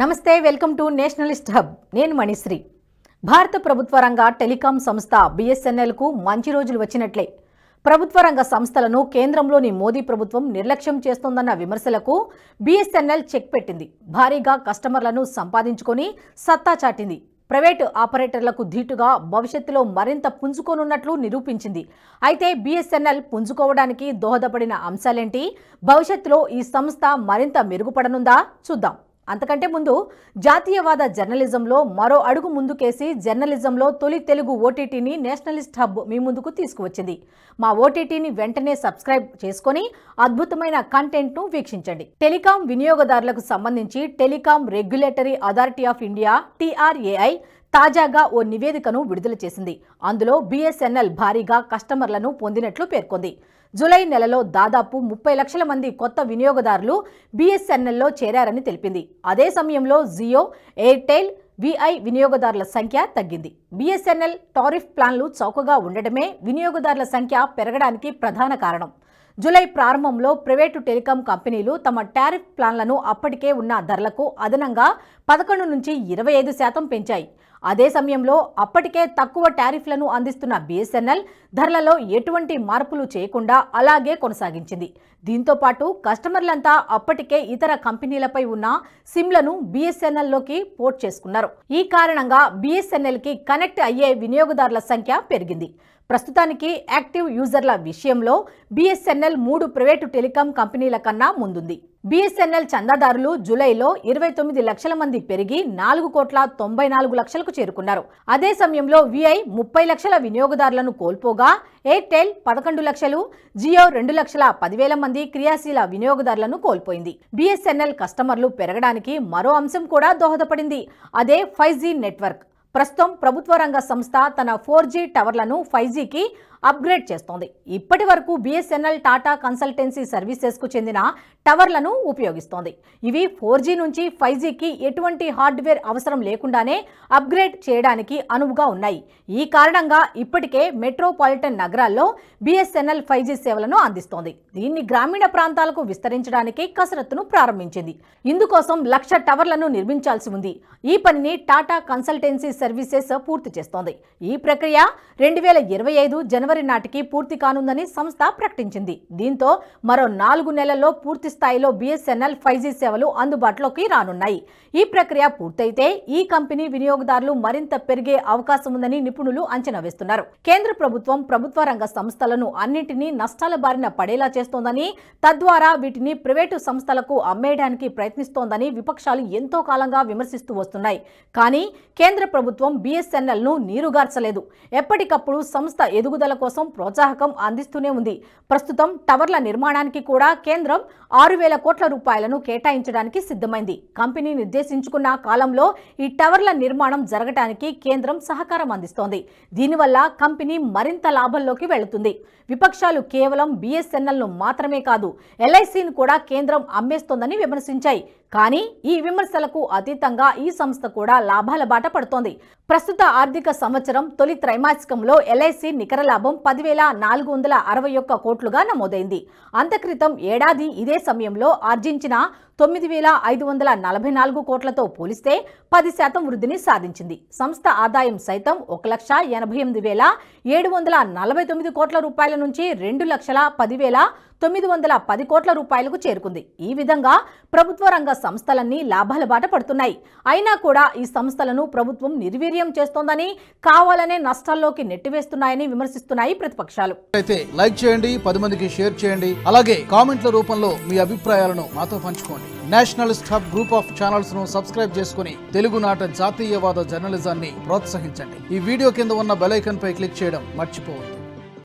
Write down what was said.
నమస్తే welcome to Nationalist hub నేను మణిశ్రీ భారత ప్రభుత్వ రంగ టెలికాం సంస్థ బిఎస్ఎన్ఎల్కు మంచి రోజులు వచ్చినట్లే ప్రభుత్వ రంగ సంస్థలను కేంద్రంలోని మోదీ ప్రభుత్వం నిర్లక్ష్యం చేస్తోందన్న విమర్శలకు బిఎస్ఎన్ఎల్ చెక్ పెట్టింది భారీగా కస్టమర్లను సంపాదించుకొని సత్తా చాటింది ప్రైవేటు ఆపరేటర్లకు ధీటుగా భవిష్యత్తులో మరింత పుంజుకోనున్నట్లు నిరూపించింది అయితే బీఎస్ఎన్ఎల్ పుంజుకోవడానికి దోహదపడిన అంశాలేంటి భవిష్యత్తులో ఈ సంస్థ మరింత మెరుగుపడనుందా చూద్దాం అంతకంటే ముందు జాతీయవాద జర్నలిజంలో మరో అడుగు ముందుకేసి జర్నలిజంలో తొలి తెలుగు ఓటీటీని నేషనలిస్ట్ హబ్ మీ ముందుకు తీసుకువచ్చింది మా ఓటీటీని వెంటనే సబ్స్క్రైబ్ చేసుకుని అద్భుతమైన కంటెంట్ను వీక్షించండి టెలికాం వినియోగదారులకు సంబంధించి telecom regulatory authority of India TRAI తాజాగా ఓ నివేదికను విడుదల చేసింది అందులో బీఎస్ఎన్ఎల్ భారీగా కస్టమర్లను పొందినట్లు పేర్కొంది జులై నెలలో దాదాపు ముప్పై లక్షల మంది కొత్త వినియోగదారులు బీఎస్ఎన్ఎల్లో చేరారని తెలిపింది అదే సమయంలో జియో ఎయిర్టెల్ విఐ వినియోగదారుల సంఖ్య తగ్గింది బీఎస్ఎన్ఎల్ టారిఫ్ ప్లాన్లు చౌకగా ఉండటమే వినియోగదారుల సంఖ్య పెరగడానికి ప్రధాన కారణం జూలై ప్రారంభంలో ప్రైవేటు టెలికాం కంపెనీలు తమ టారిఫ్ ప్లాన్లను అప్పటికే ఉన్న ధరలకు అదనంగా పదకొండు నుంచి ఇరవై ఐదు శాతం పెంచాయి అదే సమయంలో అప్పటికే తక్కువ టారిఫ్లను అందిస్తున్న బీఎస్ఎన్ఎల్ ధరలలో ఎటువంటి మార్పులు చేయకుండా అలాగే కొనసాగించింది దీంతో పాటు కస్టమర్లంతా అప్పటికే ఇతర కంపెనీలపై ఉన్న సిమ్లను బీఎస్ఎన్ఎల్లోకి పోర్ట్ చేసుకున్నారు ఈ కారణంగా బీఎస్ఎన్ఎల్కి కనెక్ట్ అయ్యే వినియోగదారుల సంఖ్య పెరిగింది ప్రస్తుతానికి యాక్టివ్ యూజర్ల విషయంలో బీఎస్ఎన్ఎల్ మూడు ప్రైవేటు టెలికాం కంపెనీల కన్నా ముందుంది బీఎస్ఎన్ఎల్ చందాదారులు జూలైలో ఇరవై తొమ్మిది లక్షల మంది పెరిగి నాలుగు కోట్ల తొంభై నాలుగు లక్షలకు చేరుకున్నారు అదే సమయంలో విఐ ముప్పై లక్షల వినియోగదారులను కోల్పోగా ఎయిర్టెల్ పదకొండు లక్షలు జియో రెండు లక్షల పదివేల మంది క్రియాశీల వినియోగదారులను కోల్పోయింది బీఎస్ఎన్ఎల్ కస్టమర్లు పెరగడానికి మరో అంశం కూడా దోహదపడింది అదే ఫైవ్ నెట్వర్క్ ప్రస్తుతం ప్రభుత్వ రంగ సంస్థ తన ఫోర్ జీ టవర్లను ఫైవ్ జీకి అప్గ్రేడ్ చేస్తోంది ఇప్పటి వరకు బీఎస్ఎన్ఎల్ టాటా కన్సల్టెన్సీ సర్వీసెస్కు చెందిన టవర్లను ఉపయోగిస్తోంది ఇవి ఫోర్ నుంచి ఫైవ్ జీకి ఎటువంటి హార్డ్వేర్ అవసరం లేకుండానే అప్గ్రేడ్ చేయడానికి అనువుగా ఉన్నాయి ఈ కారణంగా ఇప్పటికే మెట్రోపాలిటన్ నగరాల్లో బీఎస్ఎన్ఎల్ ఫైవ్ జీ సేవలను అందిస్తోంది దీన్ని గ్రామీణ ప్రాంతాలకు విస్తరించడానికి కసరత్తును ప్రారంభించింది ఇందుకోసం లక్ష టవర్లను నిర్మించాల్సి ఉంది ఈ పనిని టాటా కన్సల్టెన్సీ సర్వీసెస్ పూర్తి చేస్తోంది ఈ ప్రక్రియ రెండు వేల ఇరవై ఐదు జనవరి జనవరి నాటికి పూర్తి కానుందని సంస్థ ప్రకటించింది దీంతో మరో నాలుగు నెలల్లో పూర్తి స్థాయిలో బీఎస్ఎన్ఎల్ ఫైవ్ జీ సేవలు అందుబాటులోకి రానున్నాయి ఈ ప్రక్రియ పూర్తయితే ఈ కంపెనీ వినియోగదారులు మరింత పెరిగే అవకాశం ఉందని నిపుణులు అంచనా వేస్తున్నారు కేంద్ర ప్రభుత్వం ప్రభుత్వ రంగ సంస్థలను అన్నింటినీ నష్టాల బారిన పడేలా చేస్తోందని తద్వారా వీటిని ప్రైవేటు సంస్థలకు అమ్మేయడానికి ప్రయత్నిస్తోందని విపక్షాలు ఎంతో కాలంగా విమర్శిస్తూ వస్తున్నాయి కానీ కేంద్ర ప్రభుత్వం బీఎస్ఎన్ఎల్ ను నీరుగార్చలేదు ఎప్పటికప్పుడు సంస్థ ఎదుగుదల కోసం ప్రోత్సాహకం అందిస్తూనే ఉంది ప్రస్తుతం టవర్ల నిర్మాణానికి కూడా కేంద్రం ఆరు వేల కోట్ల రూపాయలను కేటాయించడానికి సిద్ధమైంది కంపెనీ నిర్దేశించుకున్న కాలంలో ఈ టవర్ల నిర్మాణం జరగటానికి కేంద్రం సహకారం అందిస్తోంది దీనివల్ల కంపెనీ మరింత లాభంలోకి వెళుతుంది విపక్షాలు కేవలం బీఎస్ఎన్ఎల్ను మాత్రమే కాదు ఎల్ఐసిని కూడా కేంద్రం అమ్మేస్తోందని విమర్శించాయి కానీ ఈ విమర్శలకు అతీతంగా ఈ సంస్థ కూడా లాభాల బాట పడుతోంది ప్రస్తుత ఆర్థిక సంవత్సరం తొలి త్రైమాసికంలో ఎల్ఐసి నికర లాభం పదివేల నాలుగు వందల అరవై ఒక్క కోట్లుగా నమోదైంది అంతక్రితం ఏడాది ఇదే సమయంలో ఆర్జించిన తొమ్మిది వేల ఐదు వందల నలభై నాలుగు కోట్లతో పోలిస్తే పది శాతం వృద్ధిని సాధించింది సంస్థ ఆదాయం సైతం ఒక లక్ష ఎనభై ఎనిమిది వేల ఏడు వందల నలభై తొమ్మిది కోట్ల రూపాయల నుంచి రెండు లక్షల పదివేల తొమ్మిది వందల పది కోట్ల రూపాయలకు చేరుకుంది ఈ విధంగా ప్రభుత్వ రంగ సంస్థలన్నీ లాభాల బాట పడుతున్నాయి అయినా కూడా ఈ సంస్థలను ప్రభుత్వం నిర్వీర్యం చేస్తోందని కావాలనే నష్టాల్లోకి నెట్టివేస్తున్నాయని విమర్శిస్తున్నాయి ప్రతిపక్షాలు అయితే లైక్ చేయండి పది మందికి షేర్ చేయండి అలాగే కామెంట్ల రూపంలో మీ అభిప్రాయాలను మాతో పంచుకోండి national stop group of channels ను సబ్స్క్రైబ్ చేసుకుని తెలుగునాట జాతీయవాద జర్నలిజాన్ని ప్రోత్సహించండి ఈ వీడియో కింద ఉన్న బెలైకన్ పై క్లిక్ చేయడం మర్చిపోవద్దు